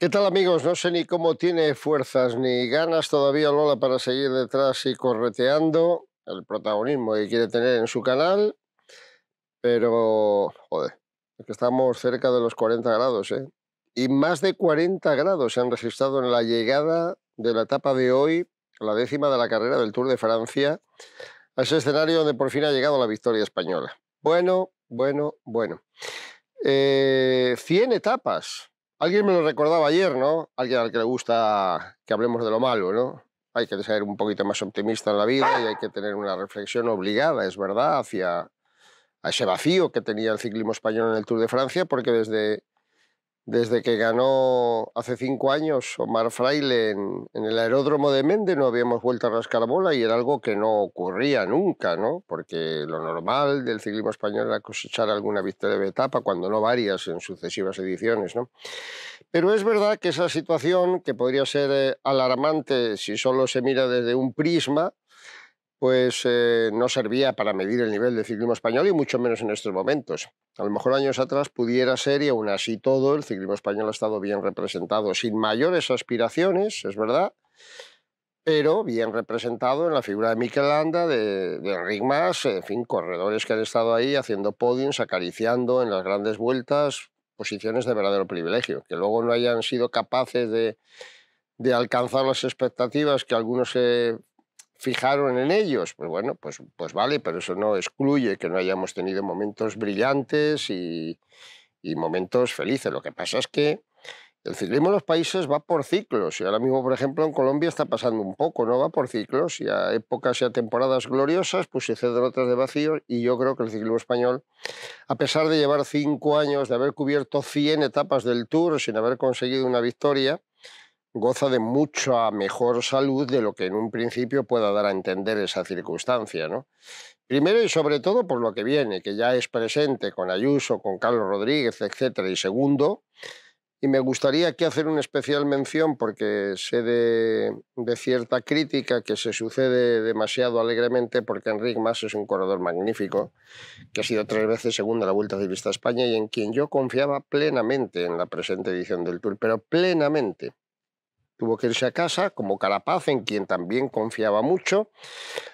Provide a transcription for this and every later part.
¿Qué tal amigos? No sé ni cómo tiene fuerzas ni ganas todavía Lola para seguir detrás y correteando el protagonismo que quiere tener en su canal, pero joder, estamos cerca de los 40 grados, ¿eh? Y más de 40 grados se han registrado en la llegada de la etapa de hoy, la décima de la carrera del Tour de Francia, a ese escenario donde por fin ha llegado la victoria española. Bueno, bueno, bueno. 100 eh, etapas Alguien me lo recordaba ayer, ¿no? Alguien al que le gusta que hablemos de lo malo, ¿no? Hay que ser un poquito más optimista en la vida y hay que tener una reflexión obligada, es verdad, hacia ese vacío que tenía el ciclismo español en el Tour de Francia, porque desde desde que ganó hace cinco años Omar Fraile en, el aeródromo de Mende no habíamos vuelto a rascar bola y era algo que no ocurría nunca, ¿no? Porque lo normal del ciclismo español era cosechar alguna victoria de etapa, cuando no varias en sucesivas ediciones, ¿no? Pero es verdad que esa situación, que podría ser eh, alarmante si solo se mira desde un prisma, pues eh, no servía para medir el nivel del ciclismo español y mucho menos en estos momentos. A lo mejor años atrás pudiera ser y aún así todo el ciclismo español ha estado bien representado, sin mayores aspiraciones, es verdad, pero bien representado en la figura de Mikel Landa, de, de en fin, corredores que han estado ahí haciendo podiums, acariciando en las grandes vueltas posiciones de verdadero privilegio, que luego no hayan sido capaces de, de alcanzar las expectativas que algunos se eh, fijaron en ellos. Pues bueno, pues, pues, vale, pero eso no excluye que no hayamos tenido momentos brillantes y, momentos felices. Lo que pasa es que el ciclismo en los países va por ciclos y ahora mismo, por ejemplo, en Colombia está pasando un poco, ¿no? Va por ciclos y a épocas y a temporadas gloriosas pues ceden otras de vacío, y yo creo que el ciclismo español, a pesar de llevar cinco años, de haber cubierto 100 etapas del Tour sin haber conseguido una victoria, goza de mucha mejor salud de lo que en un principio pueda dar a entender esa circunstancia. ¿no? Primero y sobre todo por lo que viene, que ya es presente con Ayuso, con Carlos Rodríguez, etc. Y segundo, y me gustaría aquí hacer una especial mención porque sé de, cierta crítica que se sucede demasiado alegremente porque Enrique más es un corredor magnífico, que ha sido tres veces segundo en la Vuelta Ciclista a España y en quien yo confiaba plenamente en la presente edición del Tour, pero plenamente. Tuvo que irse a casa, como Carapaz, en quien también confiaba mucho.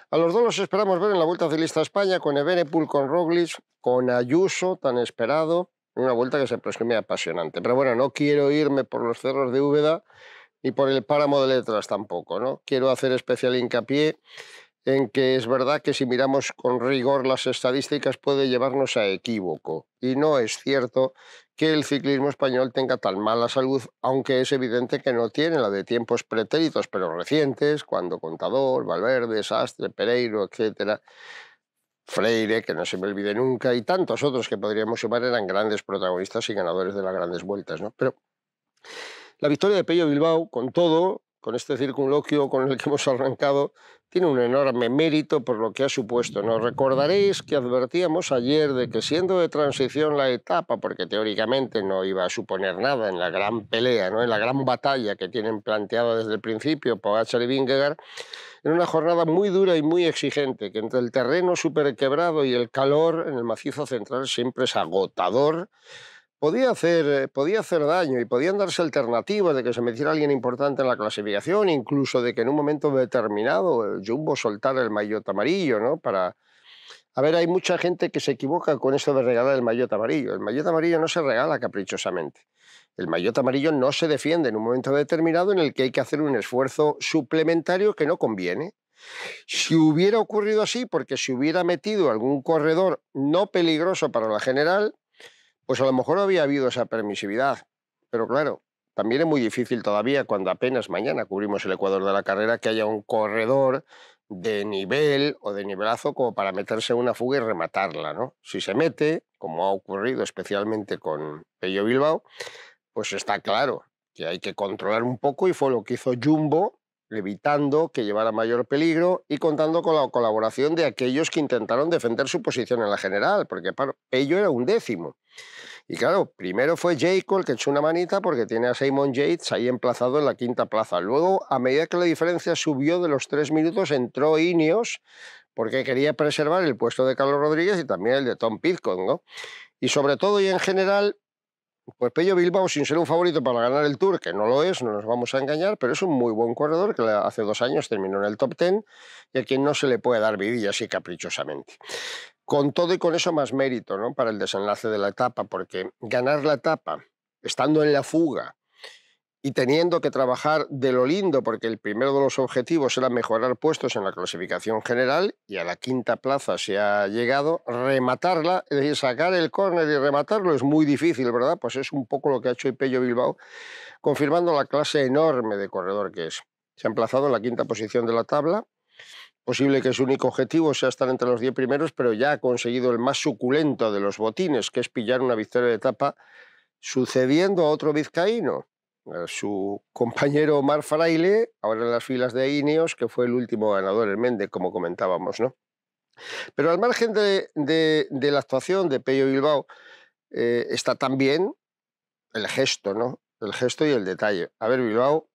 A los dos los esperamos ver en la Vuelta Ciclista a España, con Pul, con Roglic, con Ayuso, tan esperado. Una vuelta que se presume apasionante. Pero bueno, no quiero irme por los cerros de Úbeda ni por el páramo de letras tampoco. ¿no? Quiero hacer especial hincapié en que es verdad que si miramos con rigor las estadísticas puede llevarnos a equívoco. Y no es cierto que el ciclismo español tenga tan mala salud, aunque es evidente que no tiene la de tiempos pretéritos, pero recientes, cuando Contador, Valverde, Sastre, Pereiro, etcétera, Freire, que no se me olvide nunca, y tantos otros que podríamos sumar eran grandes protagonistas y ganadores de las grandes vueltas. ¿no? Pero la victoria de Pello Bilbao, con todo, con este circunloquio con el que hemos arrancado, tiene un enorme mérito por lo que ha supuesto. Nos recordaréis que advertíamos ayer de que siendo de transición la etapa, porque teóricamente no iba a suponer nada en la gran pelea, ¿no? en la gran batalla que tienen planteada desde el principio Pogacar y Vingegaard, en una jornada muy dura y muy exigente, que entre el terreno superquebrado y el calor en el macizo central siempre es agotador podía hacer, eh, podía hacer daño y podían darse alternativas de que se metiera alguien importante en la clasificación, incluso de que en un momento determinado el eh, Jumbo soltara el maillot amarillo, ¿no? Para... A ver, hay mucha gente que se equivoca con eso de regalar el maillot amarillo. El maillot amarillo no se regala caprichosamente. El maillot amarillo no se defiende en un momento determinado en el que hay que hacer un esfuerzo suplementario que no conviene. Si hubiera ocurrido así, porque si hubiera metido algún corredor no peligroso para la general, pues a lo mejor había habido esa permisividad, pero claro, también es muy difícil todavía cuando apenas mañana cubrimos el Ecuador de la carrera que haya un corredor de nivel o de nivelazo como para meterse en una fuga y rematarla, ¿no? Si se mete, como ha ocurrido especialmente con Pello Bilbao, pues está claro que hay que controlar un poco y fue lo que hizo Jumbo evitando que llevara mayor peligro y contando con la colaboración de aquellos que intentaron defender su posición en la general, porque para ello era un décimo. Y claro, primero fue Jacob el que echó una manita porque tiene a Simon Yates ahí emplazado en la quinta plaza. Luego, a medida que la diferencia subió de los tres minutos, entró Ineos porque quería preservar el puesto de Carlos Rodríguez y también el de Tom Pitcock, ¿no? Y sobre todo y en general, pues Pello Bilbao, sin ser un favorito para ganar el Tour, que no lo es, no nos vamos a engañar, pero es un muy buen corredor que hace dos años terminó en el top Ten y a quien no se le puede dar vidilla así caprichosamente. Con todo y con eso más mérito ¿no? para el desenlace de la etapa, porque ganar la etapa estando en la fuga y teniendo que trabajar de lo lindo porque el primero de los objetivos era mejorar puestos en la clasificación general y a la quinta plaza se ha llegado, rematarla, es decir, sacar el córner y rematarlo es muy difícil, ¿verdad? Pues es un poco lo que ha hecho Pello Bilbao, confirmando la clase enorme de corredor que es. Se ha emplazado en la quinta posición de la tabla, posible que su único objetivo sea estar entre los diez primeros, pero ya ha conseguido el más suculento de los botines, que es pillar una victoria de etapa sucediendo a otro vizcaíno su compañero Mar Fraile, ahora en las filas de Ineos, que fue el último ganador en Mende, como comentábamos, ¿no? Pero al margen de, la actuación de Pello Bilbao, eh, está también el gesto, ¿no? El gesto y el detalle. A ver, Bilbao,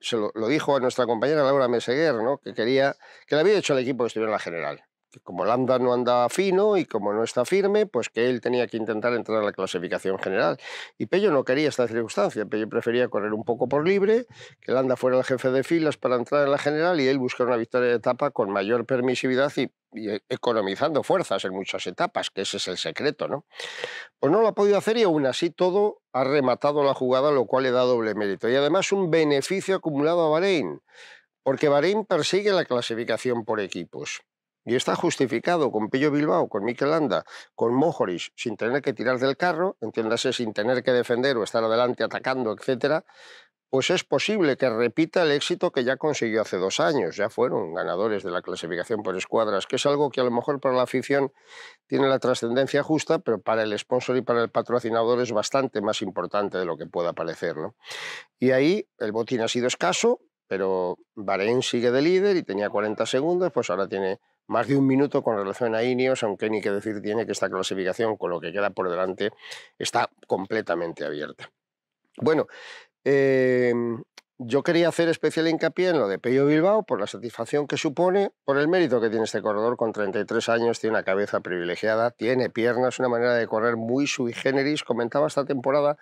se lo, dijo a nuestra compañera Laura Meseguer, ¿no? Que quería, que le había hecho al equipo que estuviera en la general que como Landa no andaba fino y como no está firme, pues que él tenía que intentar entrar a la clasificación general. Y Pello no quería esta circunstancia, Pello prefería correr un poco por libre, que Landa fuera el jefe de filas para entrar en la general y él buscar una victoria de etapa con mayor permisividad y, e, economizando fuerzas en muchas etapas, que ese es el secreto, ¿no? Pues no lo ha podido hacer y aún así todo ha rematado la jugada, lo cual le da doble mérito. Y además un beneficio acumulado a Bahrein, porque Bahrein persigue la clasificación por equipos. Y está justificado con Pillo Bilbao, con Mikel Landa, con Mojoris, sin tener que tirar del carro, entiéndase, sin tener que defender o estar adelante atacando, etcétera, pues es posible que repita el éxito que ya consiguió hace dos años. Ya fueron ganadores de la clasificación por escuadras, que es algo que a lo mejor para la afición tiene la trascendencia justa, pero para el sponsor y para el patrocinador es bastante más importante de lo que pueda parecer. Y ahí el botín ha sido escaso, pero Bahrein sigue de líder y tenía 40 segundos, pues ahora tiene más de un minuto con relación a Ineos, aunque ni que decir tiene que esta clasificación, con lo que queda por delante, está completamente abierta. Bueno, eh, yo quería hacer especial hincapié en lo de Pello Bilbao por la satisfacción que supone, por el mérito que tiene este corredor con 33 años, tiene una cabeza privilegiada, tiene piernas, una manera de correr muy sui generis. Comentaba esta temporada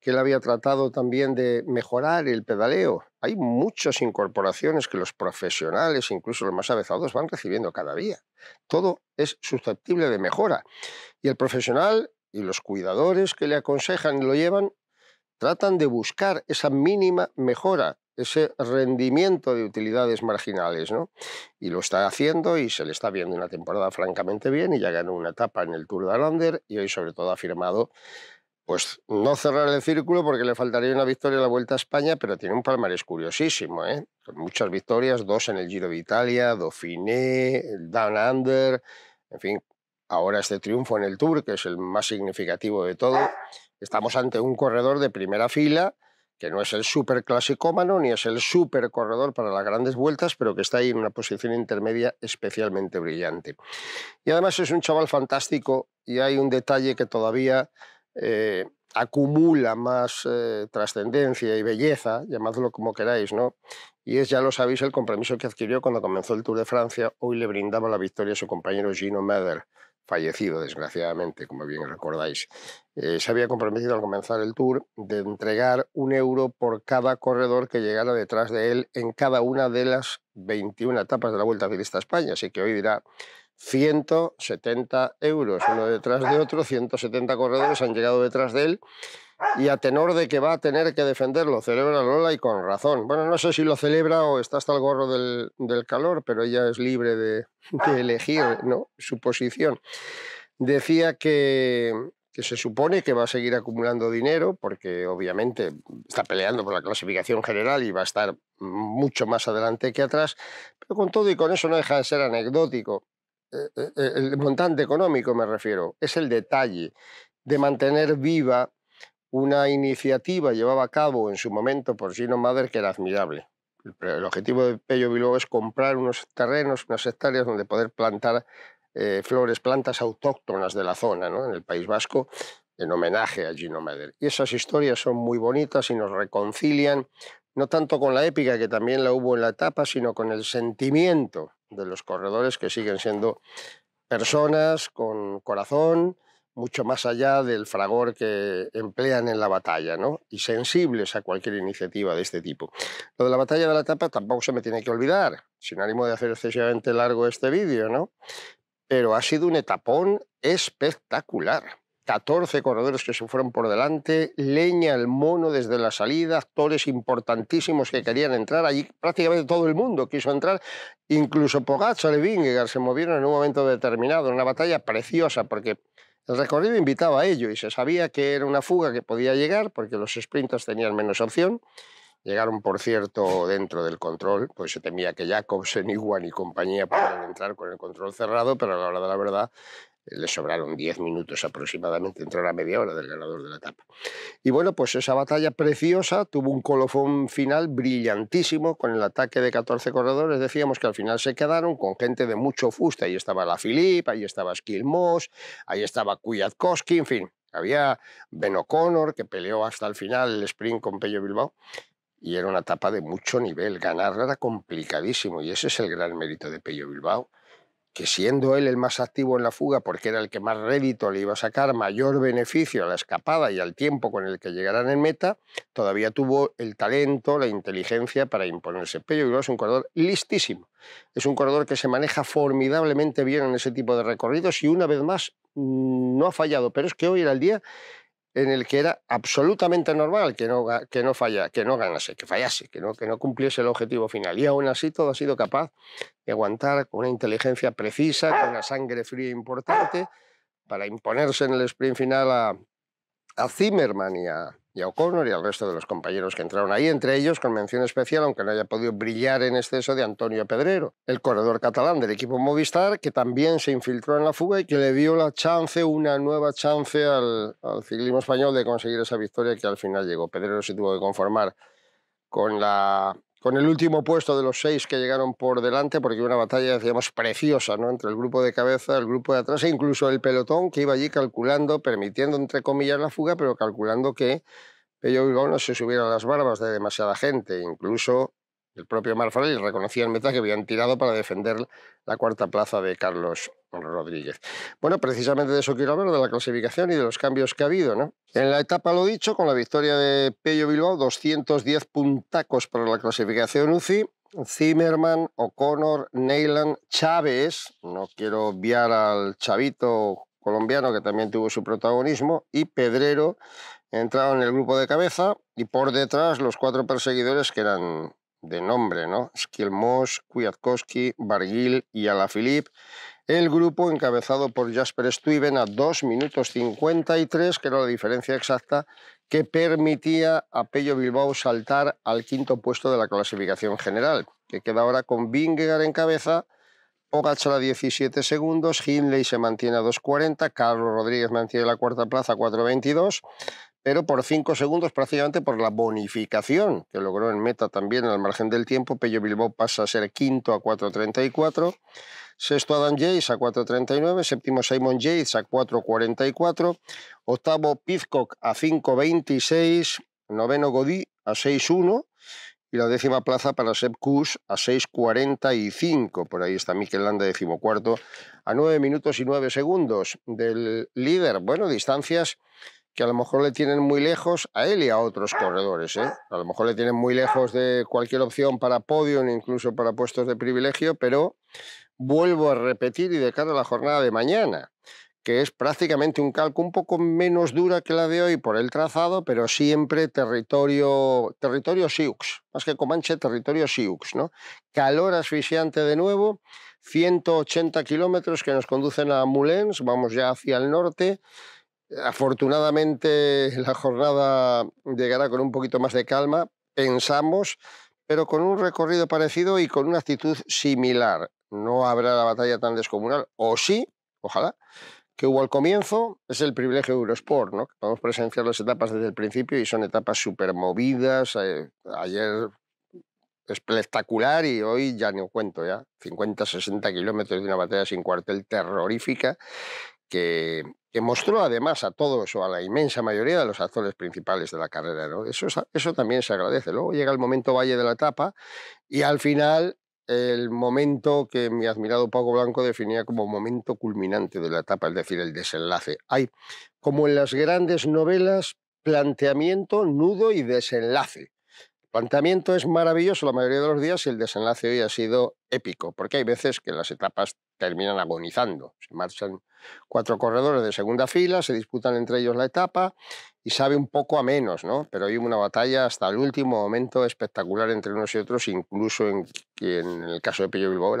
que él había tratado también de mejorar el pedaleo. Hay muchas incorporaciones que los profesionales, incluso los más avezados, van recibiendo cada día. Todo es susceptible de mejora. Y el profesional y los cuidadores que le aconsejan y lo llevan tratan de buscar esa mínima mejora, ese rendimiento de utilidades marginales, ¿no? Y lo está haciendo y se le está viendo una temporada francamente bien y ya ganó una etapa en el Tour de Alander y hoy sobre todo ha firmado pues no cerrar el círculo porque le faltaría una victoria en la Vuelta a España, pero tiene un palmarés curiosísimo, ¿eh? Con muchas victorias, dos en el Giro de Italia, Dauphiné, Down Under, en fin, ahora este triunfo en el Tour, que es el más significativo de todo. Estamos ante un corredor de primera fila, que no es el superclasicómano clasicómano ni es el super corredor para las grandes vueltas, pero que está ahí en una posición intermedia especialmente brillante. Y además es un chaval fantástico y hay un detalle que todavía eh, acumula más eh, trascendencia y belleza, llamadlo como queráis, ¿no? Y es, ya lo sabéis, el compromiso que adquirió cuando comenzó el Tour de Francia. Hoy le brindaba la victoria a su compañero Gino Mader fallecido desgraciadamente, como bien recordáis, eh, se había comprometido al comenzar el tour de entregar un euro por cada corredor que llegara detrás de él en cada una de las 21 etapas de la Vuelta Ciclista a España. Así que hoy dirá 170 euros, uno detrás de otro, 170 corredores han llegado detrás de él y a tenor de que va a tener que defenderlo. Celebra Lola y con razón. Bueno, no sé si lo celebra o está hasta el gorro del, calor, pero ella es libre de, elegir ¿no? su posición. Decía que, que se supone que va a seguir acumulando dinero, porque obviamente está peleando por la clasificación general y va a estar mucho más adelante que atrás, pero con todo y con eso no deja de ser anecdótico. Eh, eh, eh, el montante económico, me refiero, es el detalle de mantener viva una iniciativa llevaba a cabo en su momento por Gino Mader que era admirable. El objetivo de Pello Bilbao es comprar unos terrenos, unas hectáreas donde poder plantar eh, flores, plantas autóctonas de la zona, en el País Vasco, en homenaje a Gino Mader. Y esas historias son muy bonitas y nos reconcilian, no tanto con la épica, que también la hubo en la etapa, sino con el sentimiento de los corredores que siguen siendo personas con corazón, mucho más allá del fragor que emplean en la batalla, ¿no? Y sensibles a cualquier iniciativa de este tipo. Lo de la batalla de la etapa tampoco se me tiene que olvidar, sin ánimo de hacer excesivamente largo este vídeo, ¿no? Pero ha sido un etapón espectacular. 14 corredores que se fueron por delante, leña el mono desde la salida, actores importantísimos que querían entrar, allí prácticamente todo el mundo quiso entrar, incluso Pogacar y Vingegaard se movieron en un momento determinado, una batalla preciosa porque el recorrido invitaba a ello y se sabía que era una fuga que podía llegar porque los sprinters tenían menos opción. Llegaron, por cierto, dentro del control, pues se temía que Jacobsen, Iwan y compañía pudieran entrar con el control cerrado, pero a la hora de la verdad le sobraron 10 minutos aproximadamente, entre la media hora del ganador de la etapa. Y bueno, pues esa batalla preciosa tuvo un colofón final brillantísimo con el ataque de 14 corredores. Decíamos que al final se quedaron con gente de mucho fuste. Ahí estaba la Filip, ahí estaba Skilmos, ahí estaba Kwiatkowski, en fin. Había Ben O'Connor que peleó hasta el final el sprint con Pello Bilbao y era una etapa de mucho nivel. Ganar era complicadísimo y ese es el gran mérito de Pello Bilbao, que siendo él el más activo en la fuga porque era el que más rédito le iba a sacar mayor beneficio a la escapada y al tiempo con el que llegaran en meta, todavía tuvo el talento, la inteligencia para imponerse. Pello luego es un corredor listísimo. Es un corredor que se maneja formidablemente bien en ese tipo de recorridos y una vez más mm, no ha fallado, pero es que hoy era el día en el que era absolutamente normal que no, que no, falla, que no ganase, que fallase, que no, que no cumpliese el objetivo final. Y aún así todo ha sido capaz de aguantar con una inteligencia precisa, con una sangre fría importante, para imponerse en el sprint final a, a Zimmerman y a, y a O'Connor y al resto de los compañeros que entraron ahí, entre ellos con mención especial, aunque no haya podido brillar en exceso, de Antonio Pedrero, el corredor catalán del equipo Movistar, que también se infiltró en la fuga y que le dio la chance, una nueva chance al, al ciclismo español de conseguir esa victoria que al final llegó. Pedrero se tuvo que conformar con la con el último puesto de los seis que llegaron por delante, porque una batalla, decíamos, preciosa, ¿no? Entre el grupo de cabeza, el grupo de atrás e incluso el pelotón que iba allí calculando, permitiendo, entre comillas, la fuga, pero calculando que Pello no se subiera las barbas de demasiada gente. Incluso el propio Marfarelli reconocía el meta que habían tirado para defender la cuarta plaza de Carlos Rodríguez. Bueno, precisamente de eso quiero hablar, de la clasificación y de los cambios que ha habido. ¿no? En la etapa, lo dicho, con la victoria de Pello Bilbao, 210 puntacos para la clasificación UCI. Zimmerman, O'Connor, Neyland, Chávez, no quiero obviar al chavito colombiano que también tuvo su protagonismo, y Pedrero entraron en el grupo de cabeza y por detrás los cuatro perseguidores que eran de nombre, ¿no? Skilmos, Kwiatkowski, Barguil y Alaphilippe. El grupo encabezado por Jasper Stuyven a 2 minutos 53, que era la diferencia exacta que permitía a Pello Bilbao saltar al quinto puesto de la clasificación general, que queda ahora con Vingegaard en cabeza, Pogacar a 17 segundos, Hindley se mantiene a 2.40, Carlos Rodríguez mantiene la cuarta plaza a 4.22, pero por cinco segundos prácticamente por la bonificación que logró en meta también al margen del tiempo. Pello Bilbao pasa a ser quinto a 4.34, sexto Adam Yates a 4.39, séptimo Simon Yates a 4.44, octavo Pivcock a 5.26, noveno Godí a 6.1 y la décima plaza para Seb Kush a 6.45. Por ahí está Mikel Landa, decimocuarto, a 9 minutos y 9 segundos del líder. Bueno, distancias que a lo mejor le tienen muy lejos a él y a otros corredores. ¿eh? A lo mejor le tienen muy lejos de cualquier opción para podio, incluso para puestos de privilegio, pero vuelvo a repetir y de cara a la jornada de mañana, que es prácticamente un calco un poco menos dura que la de hoy por el trazado, pero siempre territorio, territorio Siux, más que Comanche, territorio Sioux. ¿no? Calor asfixiante de nuevo, 180 kilómetros que nos conducen a Moulins, vamos ya hacia el norte, Afortunadamente la jornada llegará con un poquito más de calma, pensamos, pero con un recorrido parecido y con una actitud similar. No habrá la batalla tan descomunal, o sí, ojalá, que hubo al comienzo. Es el privilegio de Eurosport, ¿no? Podemos presenciar las etapas desde el principio y son etapas súper movidas. Eh, ayer espectacular y hoy ya ni no cuento ya, 50, 60 kilómetros de una batalla sin cuartel terrorífica que, mostró además a todos o a la inmensa mayoría de los actores principales de la carrera. ¿no? Eso, eso también se agradece. Luego llega el momento valle de la etapa y al final el momento que mi admirado Paco Blanco definía como momento culminante de la etapa, es decir, el desenlace. Hay, como en las grandes novelas, planteamiento, nudo y desenlace planteamiento es maravilloso la mayoría de los días y el desenlace hoy ha sido épico, porque hay veces que las etapas terminan agonizando. Se marchan cuatro corredores de segunda fila, se disputan entre ellos la etapa y sabe un poco a menos, ¿no? Pero hay una batalla hasta el último momento espectacular entre unos y otros, incluso en, el caso de Pello Bilbao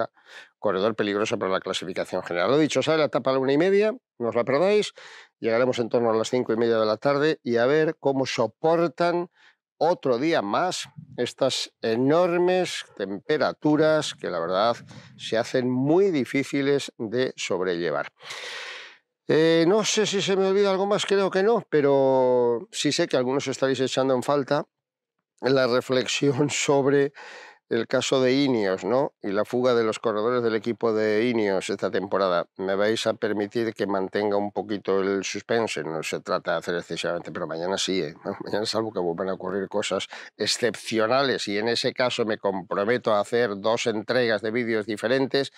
corredor peligroso para la clasificación general. Lo dicho, sale la etapa a la una y media, no os la perdáis, llegaremos en torno a las cinco y media de la tarde y a ver cómo soportan otro día más estas enormes temperaturas que la verdad se hacen muy difíciles de sobrellevar. Eh, no sé si se me olvida algo más, creo que no, pero sí sé que algunos estaréis echando en falta la reflexión sobre el caso de Ineos ¿no? y la fuga de los corredores del equipo de Ineos esta temporada. Me vais a permitir que mantenga un poquito el suspense, no se trata de hacer excesivamente, pero mañana sí, ¿eh? mañana algo que vuelvan a ocurrir cosas excepcionales y en ese caso me comprometo a hacer dos entregas de vídeos diferentes.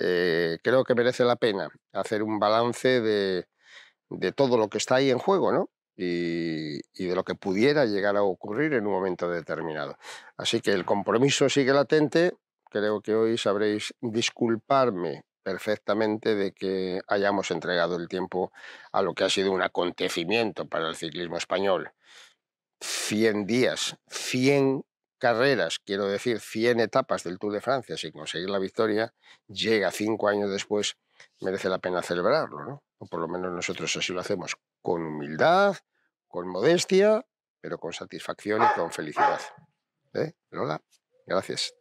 Eh, creo que merece la pena hacer un balance de, de todo lo que está ahí en juego, ¿no? y, de lo que pudiera llegar a ocurrir en un momento determinado. Así que el compromiso sigue latente. Creo que hoy sabréis disculparme perfectamente de que hayamos entregado el tiempo a lo que ha sido un acontecimiento para el ciclismo español. 100 días, 100 carreras, quiero decir 100 etapas del Tour de Francia sin conseguir la victoria, llega cinco años después, merece la pena celebrarlo, ¿no? O por lo menos nosotros así lo hacemos con humildad, con modestia, pero con satisfacción y con felicidad. ¿eh? Lola, gracias.